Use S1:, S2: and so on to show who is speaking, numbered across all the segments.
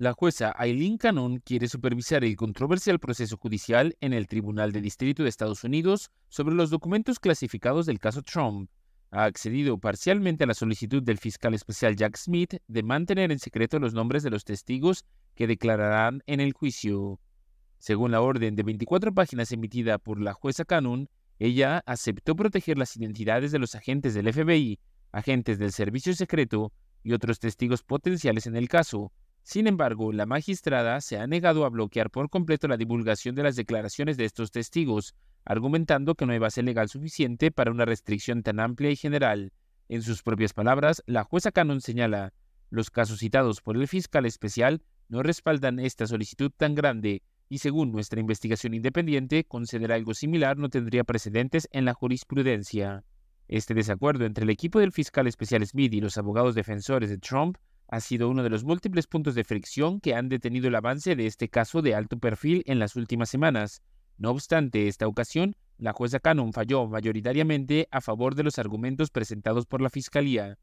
S1: La jueza Aileen Cannon quiere supervisar el controversial proceso judicial en el Tribunal de Distrito de Estados Unidos sobre los documentos clasificados del caso Trump. Ha accedido parcialmente a la solicitud del fiscal especial Jack Smith de mantener en secreto los nombres de los testigos que declararán en el juicio. Según la orden de 24 páginas emitida por la jueza Cannon, ella aceptó proteger las identidades de los agentes del FBI, agentes del servicio secreto y otros testigos potenciales en el caso, sin embargo, la magistrada se ha negado a bloquear por completo la divulgación de las declaraciones de estos testigos, argumentando que no hay base legal suficiente para una restricción tan amplia y general. En sus propias palabras, la jueza Cannon señala, los casos citados por el fiscal especial no respaldan esta solicitud tan grande, y según nuestra investigación independiente, conceder algo similar no tendría precedentes en la jurisprudencia. Este desacuerdo entre el equipo del fiscal especial Smith y los abogados defensores de Trump ha sido uno de los múltiples puntos de fricción que han detenido el avance de este caso de alto perfil en las últimas semanas. No obstante, esta ocasión, la jueza Cannon falló mayoritariamente a favor de los argumentos presentados por la Fiscalía.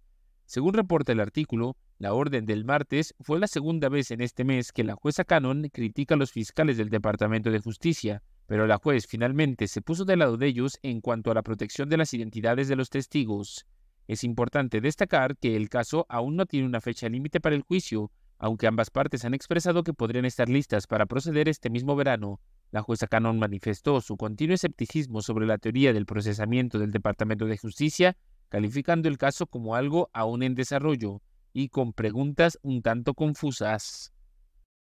S1: Según reporta el artículo, la orden del martes fue la segunda vez en este mes que la jueza Cannon critica a los fiscales del Departamento de Justicia, pero la juez finalmente se puso del lado de ellos en cuanto a la protección de las identidades de los testigos. Es importante destacar que el caso aún no tiene una fecha límite para el juicio, aunque ambas partes han expresado que podrían estar listas para proceder este mismo verano. La jueza Cannon manifestó su continuo escepticismo sobre la teoría del procesamiento del Departamento de Justicia, calificando el caso como algo aún en desarrollo y con preguntas un tanto confusas.